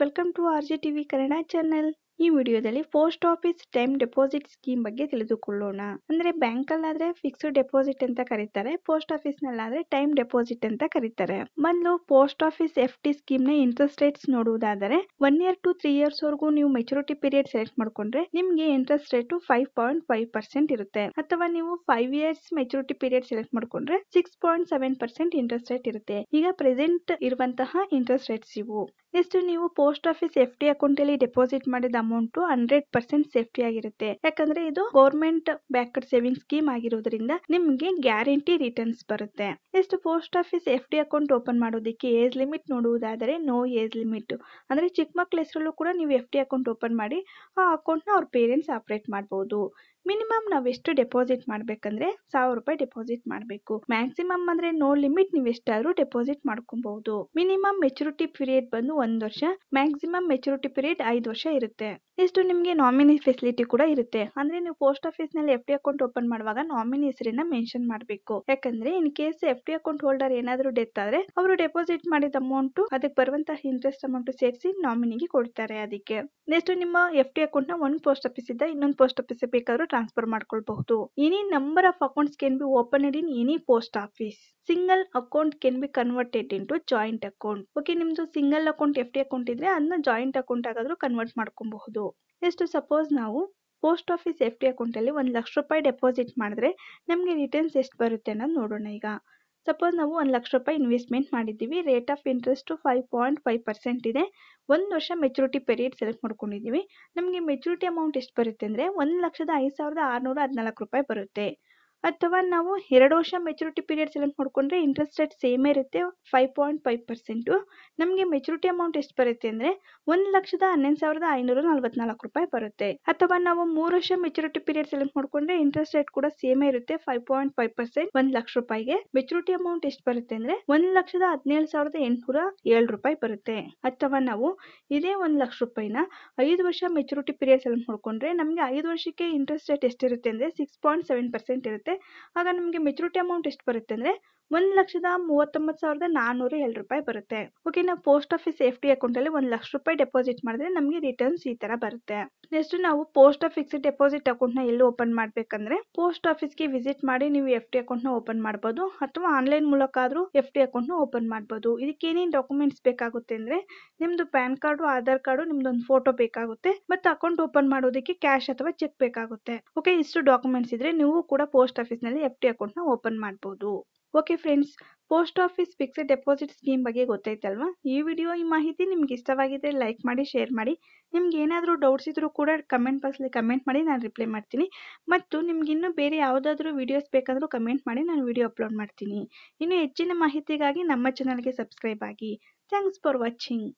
welcome to R G TV Kannada channel ಈ ವಿಡಿಯೋದಲ್ಲಿ post office time deposit scheme ಬಗ್ಗೆ ತಿಳಿದುಕೊಳ್ಳೋಣ ಅಂದ್ರೆ ಬ್ಯಾಂಕ್ ಆದ್ರೆ ಫಿಕ್ಸ್ಡ್ ಡೆಪಾಸಿಟ್ ಅಂತ ಕರೀತಾರೆ ಪೋಸ್ಟ್ ಆಫೀಸ್ ನಲ್ಲಾದ್ರೆ ಟೈಮ್ ಡೆಪಾಸಿಟ್ ಅಂತ ಕರೀತಾರೆ ಮೊದಲು post office F T scheme ನ ಇಂಟ್ರೆಸ್ಟ್ ರೇಟ್ಸ್ ನೋಡುವುದಾದರೆ one year two three years ವರ್ಗೂ ನೀವು ಮೆಚುರಿಟಿ ಪೀರಿಯಡ್ ಸೆಲೆಕ್ಟ್ ಮಾಡ್ಕೊಂಡ್ರೆ ನಿಮ್ಗೆ interest rate five point five percent ಇರುತ್ತೆ ಅಥವಾ ನೀವು five years maturity period select ಮಾಡ್ಕೊಂಡ್ರೆ six point seven percent interest rate ಇರುತ್ತೆ ಈಗ ಪ್ರೆಸೆಂಟ್ ಇರುವಂತಹ ಇಂಟ್ರೆಸ್ಟ್ ರೇಟ್ಸ್ ಇವು ಇಷ್ಟು ನೀವು post office F D account ಅಲ್ಲಿ ಡೆಪಾಸಿಟ್ ಮಾಡಿದ ಅಮೌಂಟ್ ಹಂಡ್ರೆಡ್ ಪರ್ಸೆಂಟ್ ಸೇಫ್ಟಿ ಆಗಿರುತ್ತೆ ಯಾಕಂದ್ರೆ ಇದು ಗೌರ್ಮೆಂಟ್ ಬ್ಯಾಕ್ಡ್ ಸೇವಿಂಗ್ ಸ್ಕೀಮ್ ಆಗಿರೋದ್ರಿಂದ ನಿಮ್ಗೆ ಗ್ಯಾರಂಟಿ ರಿಟರ್ನ್ಸ್ ಬರುತ್ತೆ ಇಷ್ಟು post office F D account open ಮಾಡೋದಕ್ಕೆ ಏಜ್ ಲಿಮಿಟ್ ನೋಡುವುದಾದರೆ ನೋ ಏಜ್ ಲಿಮಿಟ್ ಅಂದ್ರೆ ಚಿಕ್ಕ ಮಕ್ಳ ಹೆಸರಲ್ಲೂ ಕೂಡ ನೀವು ಎಫ್ ಡಿ ಅಕೌಂಟ್ ಓಪನ್ ಮಾಡಿ ಆ ಅಕೌಂಟ್ ನ ಅವ್ರ ಪೇರೆಂಟ್ಸ್ ಆಪರೇಟ್ ಮಾಡಬಹುದು ಮಿನಿಮಮ್ ನಾವ್ ಎಷ್ಟು ಡೆಪಾಸಿಟ್ ಮಾಡಬೇಕಂದ್ರೆ ಸಾವಿರ ರೂಪಾಯಿ ಡೆಪಾಸಿಟ್ ಮಾಡ್ಬೇಕು ಮ್ಯಾಕ್ಸಿಮಮ್ ಅಂದ್ರೆ ನೋ ಲಿಮಿಟ್ ನೀವು ಎಷ್ಟಾದ್ರೂ ಡೆಪಾಸಿಟ್ ಮಾಡ್ಕೊಬಹುದು ಮಿನಿಮಮ್ ಮೆಚುರಿಟಿ ಪೀರಿಯಡ್ ಬಂದು ಒಂದ್ ವರ್ಷ ಮ್ಯಾಕ್ಸಿಮಮ್ ಮೆಚುರಿಟಿ ಪೀರಿಯಡ್ ಐದು ವರ್ಷ ಇರುತ್ತೆ ಇಷ್ಟು ನಿಮಗೆ ನಾಮಿನಿ ಫೆಸಿಲಿಟಿ ಕೂಡ ಇರುತ್ತೆ ಅಂದ್ರೆ ನೀವು ಪೋಸ್ಟ್ ನಲ್ಲಿ ಎಫ್ ಡಿ ಅಕೌಂಟ್ ಓಪನ್ ಮಾಡುವಾಗ ನಾಮಿನಿ ಹೆಸರಿನ ಮೆನ್ಷನ್ ಮಾಡಬೇಕು ಯಾಕಂದ್ರೆ in case F D account holder ಏನಾದ್ರು ಡೆತ್ ಆದ್ರೆ ಅವರು ಡೆಪಾಸಿಟ್ ಮಾಡಿದ ಅಮೌಂಟ್ ಅದಕ್ಕೆ ಬರುವಂತಹ ಇಂಟ್ರೆಸ್ಟ್ ಅಮೌಂಟ್ ಸೇರಿಸಿ ನಾಮಿನಿಗೆ ಕೊಡ್ತಾರೆ ಅದಕ್ಕೆ ನೆಕ್ಸ್ಟ್ ನಿಮ್ಮ ಎಫ್ ಡಿ ಅಕೌಂಟ್ ನ ಒಂದು ಪೋಸ್ಟ್ ಆಫೀಸ್ ಇಂದ ಇನ್ನೊಂದು ಪೋಸ್ಟ್ ಆಫೀಸ್ ಬೇಕಾದ್ರೂ ಟ್ರಾನ್ಸ್ಫರ್ ಮಾಡ್ಕೊಳ್ಬಹುದು any number of accounts can be open in any post office single account can be converted into joint account okay ನಿಮ್ದು single account F D account ಇದ್ರೆ ಅದನ್ನ joint account ಆಗಾದ್ರೂ convert ಮಾಡ್ಕೊಬಹುದು ಎಷ್ಟು suppose ನಾವು post office F D ಅಕೌಂಟಲ್ಲಿ ಒಂದು ಲಕ್ಷ ರೂಪಾಯಿ deposit ಮಾಡಿದ್ರೆ ನಮಗೆ ರಿಟರ್ನ್ಸ್ ಎಷ್ಟು ಬರುತ್ತೆ ಅನ್ನೋದು ನೋಡೋಣ ಈಗ ಸಪೋಸ್ ನಾವು ಒಂದು ಲಕ್ಷ ರೂಪಾಯಿ ಇನ್ವೆಸ್ಟ್ಮೆಂಟ್ ಮಾಡಿದ್ದೀವಿ rate of interest five point five percent ಇದೆ ಒಂದು ವರ್ಷ ಮೆಚುರಿಟಿ ಪೀರಿಯಡ್ ಸೆಲೆಕ್ಟ್ ಮಾಡ್ಕೊಂಡಿದ್ದೀವಿ ನಮಗೆ ಮೆಚುರಿಟಿ ಅಮೌಂಟ್ ಎಷ್ಟು ಬರುತ್ತೆ ಅಂದರೆ ಒಂದು ಲಕ್ಷದ ಐದು ಸಾವಿರದ ಆರುನೂರ ಹದಿನಾಲ್ಕು ರೂಪಾಯಿ ಬರುತ್ತೆ ಅಥವಾ ನಾವು ಎರಡು ವರ್ಷ ಮೆಚುರಿಟಿ ಪೀರಿಯಡ್ ಎಲ್ಲ ನೋಡಿಕೊಂಡ್ರೆ ಇಂಟ್ರೆಸ್ಟ್ ರೇಟ್ ಸೇಮೇ ಇರುತ್ತೆ ಫೈವ್ ಪಾಯಿಂಟ್ ಫೈವ್ ಪರ್ಸೆಂಟು ನಮಗೆ ಮೆಚುರಿಟಿ ಅಮೌಂಟ್ ಎಷ್ಟು ಬರುತ್ತೆ ಅಂದರೆ ಒಂದು ಲಕ್ಷದ ಹನ್ನೊಂದು ಸಾವಿರದ ಐನೂರ ನಲ್ವತ್ನಾಲ್ಕು ರೂಪಾಯಿ ಬರುತ್ತೆ ಅಥವಾ ನಾವು ಮೂರು ವರ್ಷ ಮೆಚುರಿಟಿ ಪೀರಿಯಡ್ ಸೆಲೆಕ್ಟ್ ಮಾಡಿಕೊಂಡ್ರೆ ಇಂಟ್ರೆಸ್ಟ್ ರೇಟ್ ಕೂಡ ಸೇಮೇ ಇರುತ್ತೆ ಫೈವ್ ಪಾಯಿಂಟ್ ಫೈವ್ ಪರ್ಸೆಂಟ್ ಒಂದು ಲಕ್ಷ ರೂಪಾಯಿಗೆ ಮೆಚುರಿಟಿ ಅಮೌಂಟ್ ಎಷ್ಟು ಬರುತ್ತೆ ಅಂದರೆ ಒಂದು ಲಕ್ಷದ ಹದಿನೇಳು ಸಾವಿರದ ಎಂಟುನೂರ ಏಳು ರೂಪಾಯಿ ಬರುತ್ತೆ ಅಥವಾ ನಾವು ಇದೇ ಒಂದು ಲಕ್ಷ ರೂಪಾಯಿನ ಐದು ವರ್ಷ ಮೆಚುರಿಟಿ ಪೀರಿಯಡ್ ಸೆಲೆಕ್ಟ್ ಮಾಡಿಕೊಂಡ್ರೆ ನಮಗೆ ಐದು ವರ್ಷಕ್ಕೆ ಇಂಟ್ರೆಸ್ಟ್ ರೇಟ್ ಎಷ್ಟಿರುತ್ತೆ ಅಂದರೆ ಸಿಕ್ಸ್ ಪಾಯಿಂಟ್ ಸೆವೆನ್ ಪರ್ಸೆಂಟ್ ಇರುತ್ತೆ ಆಗ ನಮಗೆ ಮೆಚುರಿಟಿ ಅಮೌಂಟ್ ಎಷ್ಟು ಬರುತ್ತೆ ಅಂದ್ರೆ ಒಂದ್ ಲಕ್ಷದ ಮೂವತ್ತೊಂಬತ್ತು ಸಾವಿರದ ನಾನೂರ ಏಳು ರೂಪಾಯಿ ಬರುತ್ತೆ ಓಕೆ ನಾವು ಪೋಸ್ಟ್ ಆಫೀಸ್ ಎಫ್ ಡಿ ಅಲ್ಲಿ ಒಂದ್ ಲಕ್ಷ ರೂಪಾಯಿ ಡೆಪಾಸಿಟ್ ಮಾಡಿದ್ರೆ ನಮಗೆ ರಿಟರ್ನ್ಸ್ ಈ ತರ ಬರುತ್ತೆ ನೆಕ್ಸ್ಟ್ ನಾವು ಪೋಸ್ಟ್ ಆಫೀಸ್ ಡೆಪಾಸಿಟ್ ಅಕೌಂಟ್ ನ ಎಲ್ಲಿ ಓಪನ್ ಮಾಡ್ಬೇಕಂದ್ರೆ ಪೋಸ್ಟ್ ಆಫೀಸ್ ಗೆ ವಿಸಿಟ್ ಮಾಡಿ ನೀವು ಎಫ್ ಡಿ ನ ಓಪನ್ ಮಾಡಬಹುದು ಅಥವಾ ಆನ್ಲೈನ್ ಮೂಲಕ ಆದ್ರೂ ಎಫ್ ಡಿ ನ ಓಪನ್ ಮಾಡಬಹುದು ಇದಕ್ಕೆ ಏನೇನ್ ಡಾಕ್ಯುಮೆಂಟ್ಸ್ ಬೇಕಾಗುತ್ತೆ ಅಂದ್ರೆ ನಿಮ್ದು ಪ್ಯಾನ್ ಕಾರ್ಡ್ ಆಧಾರ್ ಕಾರ್ಡ್ ನಿಮ್ದು ಒಂದು ಫೋಟೋ ಬೇಕಾಗುತ್ತೆ ಮತ್ತೆ ಅಕೌಂಟ್ ಓಪನ್ ಮಾಡೋದಕ್ಕೆ ಕ್ಯಾಶ್ ಅಥವಾ ಚೆಕ್ ಬೇಕಾಗುತ್ತೆ ಓಕೆ ಇಷ್ಟು ಡಾಕ್ಯುಮೆಂಟ್ಸ್ ಇದ್ರೆ ನೀವು ಕೂಡ ಪೋಸ್ಟ್ ಆಫೀಸ್ ನಲ್ಲಿ ಎಫ್ ಡಿ ನ ಓಪನ್ ಮಾಡಬಹುದು okay friends post office fixed deposit scheme ಬಗ್ಗೆ ಗೊತ್ತಾಯ್ತಲ್ವಾ ಈ ವಿಡಿಯೋ ಈ ಮಾಹಿತಿ ನಿಮ್ಗೆ ಇಷ್ಟವಾಗಿದ್ರೆ ಲೈಕ್ ಮಾಡಿ ಶೇರ್ ಮಾಡಿ ನಿಮ್ಗೆ ಏನಾದರೂ ಡೌಟ್ಸ್ ಇದ್ರೂ ಕೂಡ ಕಮೆಂಟ್ ಬಾಕ್ಸಲ್ಲಿ ಕಮೆಂಟ್ ಮಾಡಿ ನಾನು ರಿಪ್ಲೈ ಮಾಡ್ತೀನಿ ಮತ್ತು ನಿಮ್ಗೆ ಇನ್ನೂ ಬೇರೆ ಯಾವುದಾದ್ರೂ ವೀಡಿಯೋಸ್ ಬೇಕಾದರೂ ಕಮೆಂಟ್ ಮಾಡಿ ನಾನು ವಿಡಿಯೋ ಅಪ್ಲೋಡ್ ಮಾಡ್ತೀನಿ ಇನ್ನು ಹೆಚ್ಚಿನ ಮಾಹಿತಿಗಾಗಿ ನಮ್ಮ ಚಾನಲ್ಗೆ ಸಬ್ಸ್ಕ್ರೈಬ್ ಆಗಿ ಥ್ಯಾಂಕ್ಸ್ ಫಾರ್ ವಾಚಿಂಗ್